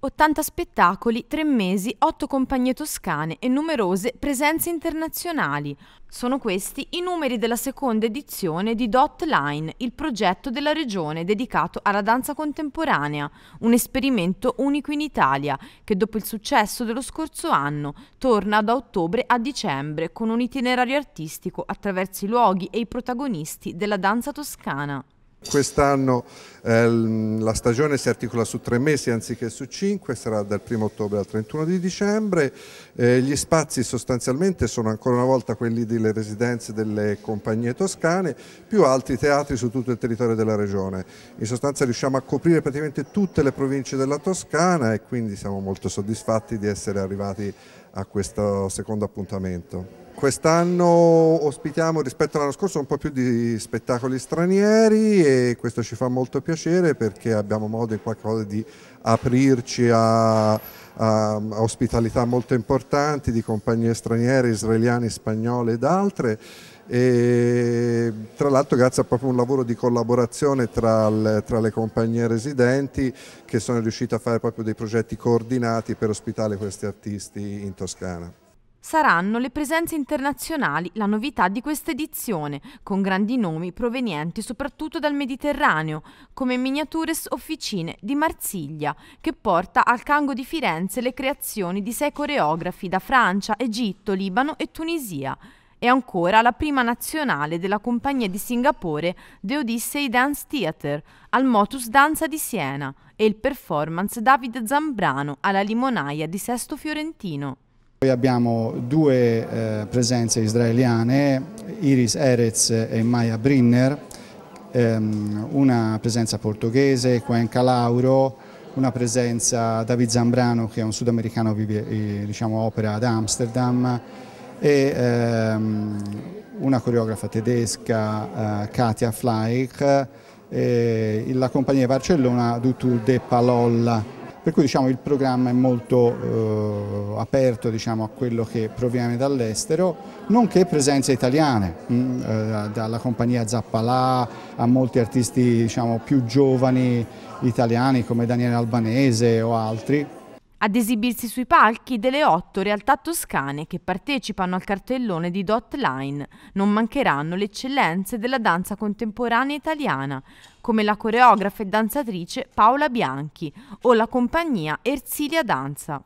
80 spettacoli, 3 mesi, 8 compagnie toscane e numerose presenze internazionali. Sono questi i numeri della seconda edizione di Dot Line, il progetto della regione dedicato alla danza contemporanea, un esperimento unico in Italia che dopo il successo dello scorso anno torna da ottobre a dicembre con un itinerario artistico attraverso i luoghi e i protagonisti della danza toscana. Quest'anno eh, la stagione si articola su tre mesi anziché su cinque, sarà dal 1 ottobre al 31 di dicembre. Eh, gli spazi sostanzialmente sono ancora una volta quelli delle residenze delle compagnie toscane, più altri teatri su tutto il territorio della regione. In sostanza riusciamo a coprire praticamente tutte le province della Toscana e quindi siamo molto soddisfatti di essere arrivati a questo secondo appuntamento. Quest'anno ospitiamo rispetto all'anno scorso un po' più di spettacoli stranieri e questo ci fa molto piacere perché abbiamo modo in qualche modo di aprirci a, a, a ospitalità molto importanti di compagnie straniere, israeliane, spagnole ed altre. E, tra l'altro grazie a proprio un lavoro di collaborazione tra, il, tra, le compagnie residenti che sono riuscite a fare proprio dei progetti coordinati per ospitare questi artisti in Toscana. Saranno le presenze internazionali la novità di questa edizione, con grandi nomi provenienti soprattutto dal Mediterraneo, come Miniatures Officine di Marsiglia, che porta al Cango di Firenze le creazioni di sei coreografi da Francia, Egitto, Libano e Tunisia, e ancora la prima nazionale della compagnia di Singapore The Odyssey Dance Theatre al Motus Danza di Siena e il performance David Zambrano alla Limonaia di Sesto Fiorentino. Poi abbiamo due eh, presenze israeliane, Iris Erez e Maya Brinner, ehm, una presenza portoghese, Cuenca Lauro, una presenza David Zambrano che è un sudamericano che eh, diciamo, opera ad Amsterdam e ehm, una coreografa tedesca eh, Katia Fleich, la compagnia di Barcellona Dutu de Palolla. Per cui diciamo, il programma è molto eh, aperto diciamo, a quello che proviene dall'estero, nonché presenze italiane, mh, mm, eh, dalla compagnia Zappalà a molti artisti diciamo, più giovani italiani come Daniele Albanese o altri ad esibirsi sui palchi delle otto realtà toscane che partecipano al cartellone di Dotline. Non mancheranno le eccellenze della danza contemporanea italiana, come la coreografa e danzatrice Paola Bianchi o la compagnia Erzilia Danza.